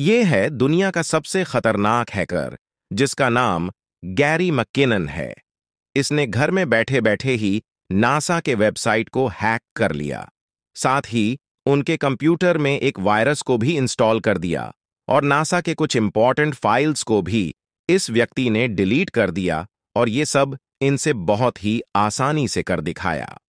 ये है दुनिया का सबसे खतरनाक हैकर जिसका नाम गैरी मक्केनन है इसने घर में बैठे बैठे ही नासा के वेबसाइट को हैक कर लिया साथ ही उनके कंप्यूटर में एक वायरस को भी इंस्टॉल कर दिया और नासा के कुछ इंपॉर्टेंट फाइल्स को भी इस व्यक्ति ने डिलीट कर दिया और ये सब इनसे बहुत ही आसानी से कर दिखाया